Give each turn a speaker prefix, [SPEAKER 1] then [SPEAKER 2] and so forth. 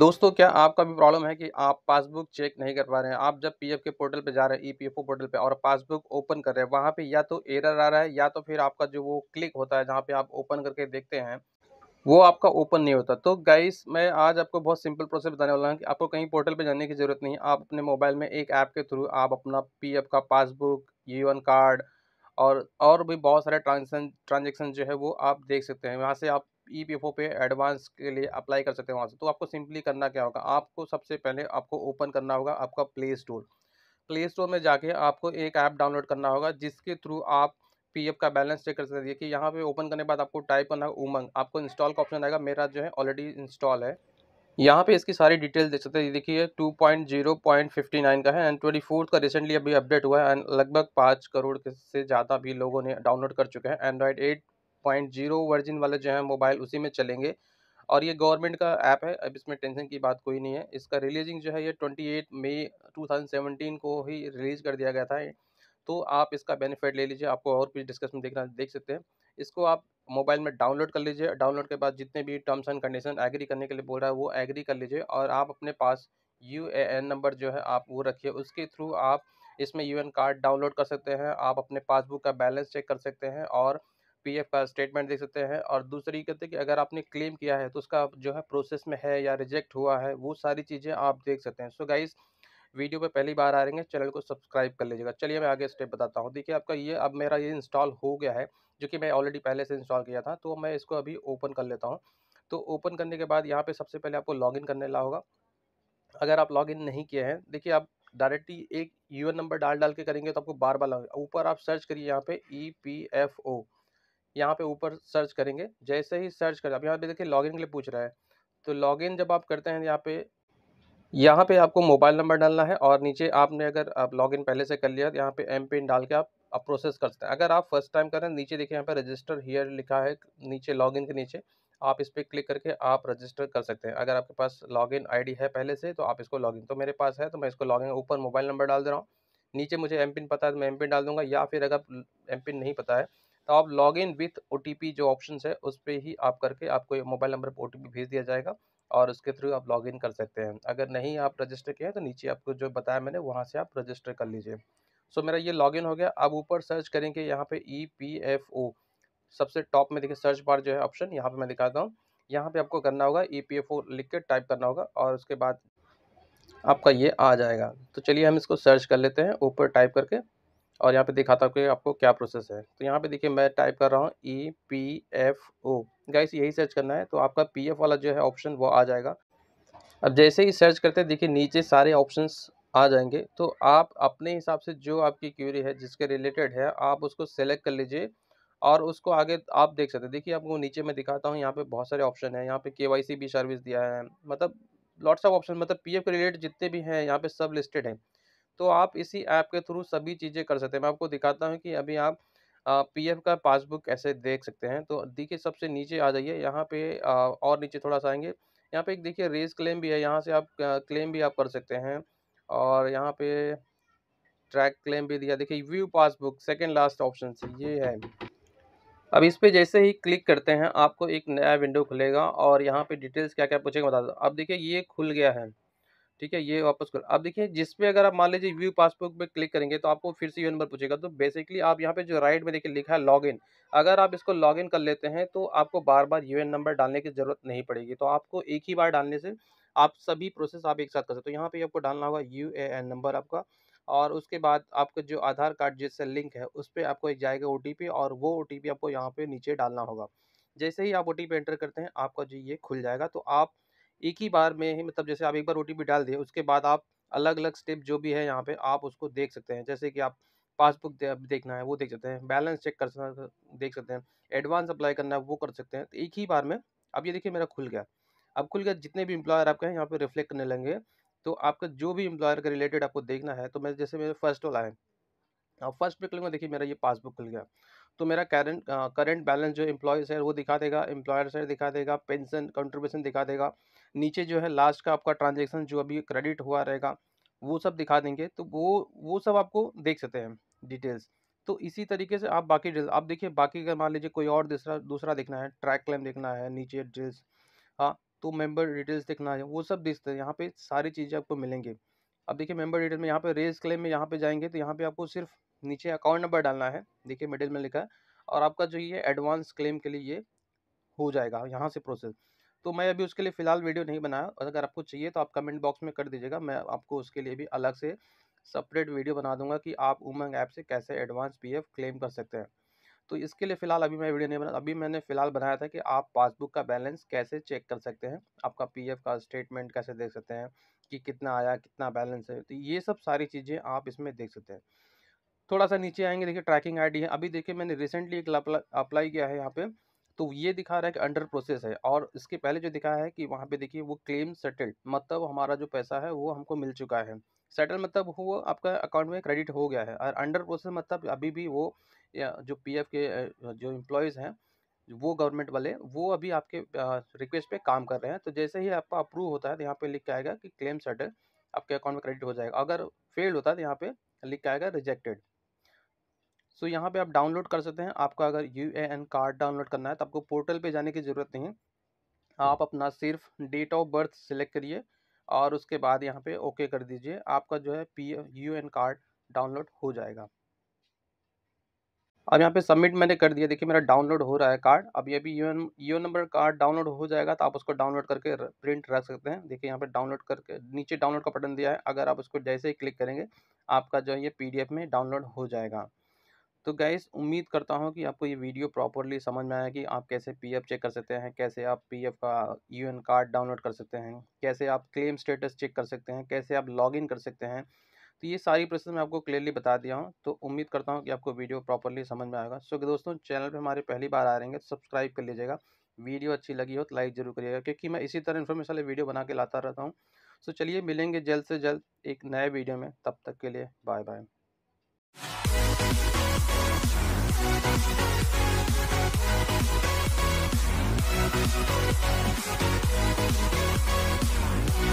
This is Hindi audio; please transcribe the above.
[SPEAKER 1] दोस्तों क्या आपका भी प्रॉब्लम है कि आप पासबुक चेक नहीं कर पा रहे हैं आप जब पीएफ के पोर्टल पे जा रहे हैं ईपीएफओ पोर्टल पे और पासबुक ओपन कर रहे हैं वहाँ पे या तो एरर आ रहा है या तो फिर आपका जो वो क्लिक होता है जहाँ पे आप ओपन करके देखते हैं वो आपका ओपन नहीं होता तो गाइस मैं आज आपको बहुत सिंपल प्रोसेस बताने वाला हूँ कि आपको कहीं पोर्टल पर जाने की ज़रूरत नहीं आप अपने मोबाइल में एक ऐप के थ्रू आप अपना पी का पासबुक यू कार्ड और और भी बहुत सारे ट्रांजेक्शन ट्रांजेक्शन जो है वो आप देख सकते हैं वहाँ से आप ई पी एफ ओ पे एडवांस के लिए अप्लाई कर सकते हैं वहाँ से तो आपको सिंपली करना क्या होगा आपको सबसे पहले आपको ओपन करना होगा आपका प्ले स्टोर प्ले स्टोर में जाके आपको एक ऐप डाउनलोड करना होगा जिसके थ्रू आप पी एफ़ का बैलेंस चेक कर सकते हैं कि यहाँ पे ओपन करने के बाद आपको टाइप करना होगा उमंग आपको इंस्टॉल का ऑप्शन आएगा मेरा जो है ऑलरेडी इंस्टॉल है यहाँ पे इसकी सारी डिटेल देख सकते हैं देखिए two point zero point fifty nine का है एंड ट्वेंटी फोर्थ का रिसेंटली अभी अपडेट हुआ है एंड लगभग पाँच करोड़ से ज़्यादा भी लोगों ने डाउनलोड कर चुके हैं Android eight point zero version वाले जो है मोबाइल उसी में चलेंगे और ये गवर्नमेंट का ऐप है अब इसमें टेंशन की बात कोई नहीं है इसका रिलीजिंग जो है ये twenty eight May two thousand seventeen को ही रिलीज़ कर दिया गया था तो आप इसका बेनिफिट ले लीजिए आपको और कुछ डिस्कशन देखना देख सकते हैं इसको आप मोबाइल में डाउनलोड कर लीजिए डाउनलोड के बाद जितने भी टर्म्स एंड कंडीशन एग्री करने के लिए बोल रहा है वो एग्री कर लीजिए और आप अपने पास यू ए एन नंबर जो है आप वो रखिए उसके थ्रू आप इसमें यू एन कार्ड डाउनलोड कर सकते हैं आप अपने पासबुक का बैलेंस चेक कर सकते हैं और पीएफ का स्टेटमेंट देख सकते हैं और दूसरी कहते हैं कि अगर आपने क्लेम किया है तो उसका जो है प्रोसेस में है या रिजेक्ट हुआ है वो सारी चीज़ें आप देख सकते हैं सो so गाइज़ वीडियो पे पहली बार आ रहे हैं चैनल को सब्सक्राइब कर लीजिएगा चलिए मैं आगे स्टेप बताता हूँ देखिए आपका ये अब मेरा ये इंस्टॉल हो गया है जो कि मैं ऑलरेडी पहले से इंस्टॉल किया था तो मैं इसको अभी ओपन कर लेता हूँ तो ओपन करने के बाद यहाँ पर सबसे पहले आपको लॉगिन करने ला होगा अगर आप लॉगिन नहीं किए हैं देखिए आप डायरेक्टली एक यू नंबर डाल डाल के करेंगे तो आपको बार बार ऊपर आप सर्च करिए यहाँ पे ई पी एफ ओ यहाँ पे ऊपर सर्च करेंगे जैसे ही सर्च कर आप यहाँ पे देखिए लॉगिन के लिए पूछ रहा है तो लॉगिन जब आप करते हैं यहाँ पे यहाँ पे आपको मोबाइल नंबर डालना है और नीचे आपने अगर आप लॉगिन पहले से कर लिया तो यहाँ पे एम पिन डाल के आप आप प्रोसेस कर सकते हैं अगर आप फर्स्ट टाइम करें नीचे देखिए यहाँ पे रजिस्टर हियर लिखा है नीचे लॉगिन के नीचे आप इस पर क्लिक करके आप रजिस्टर कर सकते हैं अगर आपके पास लॉगिन आईडी है पहले से तो आप इसको लॉगिन तो मेरे पास है तो मैं इसको लॉगिन ऊपर मोबाइल नंबर डाल दे रहा हूँ नीचे मुझे एम पिन पता है तो मैं एम पिन डाल दूंगा या फिर अगर एम पिन नहीं पता है तो आप लॉग इन विथ ओ जो ऑप्शन है उस पर ही आप करके आपको मोबाइल नंबर पर ओ भेज दिया जाएगा और उसके थ्रू आप लॉगिन कर सकते हैं अगर नहीं आप रजिस्टर किए हैं तो नीचे आपको जो बताया मैंने वहाँ से आप रजिस्टर कर लीजिए सो so, मेरा ये लॉगिन हो गया अब ऊपर सर्च करेंगे यहाँ पे ई पी एफ ओ सबसे टॉप में देखिए सर्च बार जो है ऑप्शन यहाँ पे मैं दिखाता हूँ यहाँ पे आपको करना होगा ई पी एफ ओ लिख के टाइप करना होगा और उसके बाद आपका ये आ जाएगा तो चलिए हम इसको सर्च कर लेते हैं ऊपर टाइप करके और यहाँ पे दिखाता हूँ कि आपको क्या प्रोसेस है तो यहाँ पे देखिए मैं टाइप कर रहा हूँ E P F O guys यही सर्च करना है तो आपका पी एफ वाला जो है ऑप्शन वो आ जाएगा अब जैसे ही सर्च करते हैं देखिए नीचे सारे ऑप्शंस आ जाएंगे तो आप अपने हिसाब से जो आपकी क्यूरी है जिसके रिलेटेड है आप उसको सेलेक्ट कर लीजिए और उसको आगे आप देख सकते हैं देखिए आपको नीचे मैं दिखाता हूँ यहाँ पे बहुत सारे ऑप्शन है यहाँ पे के भी सर्विस दिया है मतलब लॉट्स ऑफ ऑप्शन मतलब पी के रिलेटेड जितने भी हैं यहाँ पे सब लिस्टेड हैं तो आप इसी ऐप के थ्रू सभी चीज़ें कर सकते हैं मैं आपको दिखाता हूँ कि अभी आप पीएफ का पासबुक कैसे देख सकते हैं तो देखिए सबसे नीचे आ जाइए यहाँ पे और नीचे थोड़ा सा आएंगे यहाँ पे एक देखिए रेस क्लेम भी है यहाँ से आप क्लेम भी आप कर सकते हैं और यहाँ पे ट्रैक क्लेम भी दिया देखिए view passbook second last option ये है अब इस पर जैसे ही क्लिक करते हैं आपको एक नया विंडो खुलेगा और यहाँ पर डिटेल्स क्या क्या पूछेगा बता दो अब देखिए ये खुल गया है ठीक है ये वापस कर आप देखिए जिसपे अगर आप मान लीजिए व्यू पासबुक पे क्लिक करेंगे तो आपको फिर से यू नंबर पूछेगा तो बेसिकली आप यहाँ पे जो राइट में देखिए लिखा है लॉगिन अगर आप इसको लॉगिन कर लेते हैं तो आपको बार बार एन नंबर डालने की ज़रूरत नहीं पड़ेगी तो आपको एक ही बार डालने से आप सभी प्रोसेस आप एक साथ कर सकते हो तो यहाँ पे आपको डालना होगा यू ए एन नंबर आपका और उसके बाद आपका जो आधार कार्ड जिससे लिंक है उस पर आपको एक जाएगा ओ और वो ओ आपको यहाँ पर नीचे डालना होगा जैसे ही आप ओ एंटर करते हैं आपका जो ये खुल जाएगा तो आप एक ही बार में ही मतलब जैसे आप एक बार ओ डाल दिए उसके बाद आप अलग अलग स्टेप जो भी है यहाँ पे आप उसको देख सकते हैं जैसे कि आप पासबुक देखना है वो देख सकते हैं बैलेंस चेक कर सकते देख सकते हैं एडवांस अप्लाई करना है वो कर सकते हैं तो एक ही बार में अब ये देखिए मेरा खुल गया अब खुल गया जितने भी इम्प्लॉयर आपके हैं यहाँ पर रिफ्लेक्ट करने लगेंगे तो आपका जो भी इम्प्लॉयर का रिलेटेड आपको देखना है तो मैं जैसे मेरे फर्स्ट वाला है अब हाँ, फर्स्ट पे क्लिक में देखिए मेरा ये पासबुक खुल गया तो मेरा करंट करंट बैलेंस जो एम्प्लॉय है वो दिखा देगा एम्प्लॉयर साइड दिखा देगा पेंशन कंट्रीब्यूशन दिखा देगा नीचे जो है लास्ट का आपका ट्रांजेक्शन जो अभी क्रेडिट हुआ रहेगा वो सब दिखा देंगे तो वो वो सब आपको देख सकते हैं डिटेल्स तो इसी तरीके से आप बाकी डिटेल्स आप देखिए बाकी का मान लीजिए कोई और दूसरा दूसरा देखना है ट्रैक क्लेम देखना है नीचे डिटेल्स हाँ तो मेंबर डिटेल्स देखना है वो सब सकते हैं यहाँ पे सारी चीज़ें आपको मिलेंगे अब देखिए मेंबर डिटेल में यहाँ पे रेस क्लेम में यहाँ पे जाएंगे तो यहाँ पे आपको सिर्फ नीचे अकाउंट नंबर डालना है देखिए मिडिल में लिखा है और आपका जो ये एडवांस क्लेम के लिए ये हो जाएगा यहाँ से प्रोसेस तो मैं अभी उसके लिए फ़िलहाल वीडियो नहीं बनाया और अगर आपको चाहिए तो आप कमेंट बॉक्स में कर दीजिएगा मैं आपको उसके लिए भी अलग से सेपरेट वीडियो बना दूंगा कि आप उमंग ऐप से कैसे एडवांस पीएफ क्लेम कर सकते हैं तो इसके लिए फ़िलहाल अभी मैं वीडियो नहीं बना अभी मैंने फ़िलहाल बनाया था कि आप पासबुक का बैलेंस कैसे चेक कर सकते हैं आपका पी का स्टेटमेंट कैसे देख सकते हैं कि कितना आया कितना बैलेंस है तो ये सब सारी चीज़ें आप इसमें देख सकते हैं थोड़ा सा नीचे आएंगे देखिए ट्रैकिंग आईडी है अभी देखिए मैंने रिसेंटली एक अप्लाई किया है यहाँ पे तो ये दिखा रहा है कि अंडर प्रोसेस है और इसके पहले जो दिखा है कि वहाँ पे देखिए वो क्लेम सेटल्ड मतलब हमारा जो पैसा है वो हमको मिल चुका है सेटल मतलब वो आपका अकाउंट में क्रेडिट हो गया है और अंडर प्रोसेस मतलब अभी भी वो जो पी के जो एम्प्लॉयज़ हैं वो गवर्नमेंट वाले वो अभी आपके रिक्वेस्ट पर काम कर रहे हैं तो जैसे ही आपका अप्रूव होता है तो यहाँ पर लिख के आएगा कि क्लेम सेटल आपके अकाउंट में क्रेडिट हो जाएगा अगर फेल होता है तो यहाँ पर लिख के आएगा रिजेक्टेड सो तो so, यहाँ पे आप डाउनलोड कर सकते हैं आपका अगर U A N card download करना है तो आपको पोर्टल पे जाने की ज़रूरत नहीं है आप अपना सिर्फ डेट ऑफ बर्थ सेलेक्ट करिए और उसके बाद यहाँ पे ओके कर दीजिए आपका जो है P U N card download हो जाएगा अब यहाँ पे सबमिट मैंने कर दिया देखिए मेरा डाउनलोड हो रहा है कार्ड अब ये भी U U number card download हो जाएगा तो आप उसको डाउनलोड करके प्रिंट रख सकते हैं देखिए यहाँ पे डाउनलोड करके नीचे डाउनलोड का बटन दिया है अगर आप उसको जैसे ही क्लिक करेंगे आपका जो है ये पीडीएफ में डाउनलोड हो जाएगा तो गैस उम्मीद करता हूँ कि आपको ये वीडियो प्रॉपरली समझ में आया कि आप कैसे पीएफ चेक कर सकते हैं कैसे आप पीएफ का यूएन कार्ड डाउनलोड कर सकते हैं कैसे आप क्लेम स्टेटस चेक कर सकते हैं कैसे आप लॉगिन कर सकते हैं तो ये सारी प्रोसेस मैं आपको क्लियरली बता दिया हूँ तो उम्मीद करता हूँ कि आपको वीडियो प्रॉपरली समझ में आएगा सो दोस्तों चैनल पर हमारे पहली बार आ रहे हैं तो सब्सक्राइब कर लीजिएगा वीडियो अच्छी लगी हो तो लाइक जरूर करिएगा क्योंकि मैं इसी तरह इन्फॉर्मेशन वाले वीडियो बना के लाता रहता हूँ सो चलिए मिलेंगे जल्द से जल्द एक नए वीडियो में तब तक के लिए बाय बाय Soy el